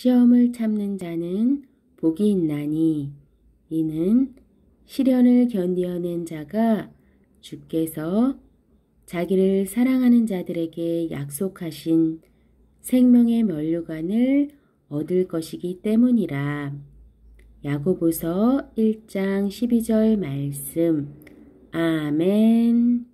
시험을 참는 자는 복이 있나니 이는 시련을 견디어낸 자가 주께서 자기를 사랑하는 자들에게 약속하신 생명의 면류관을 얻을 것이기 때문이라. 야고보서 1장 12절 말씀. 아멘.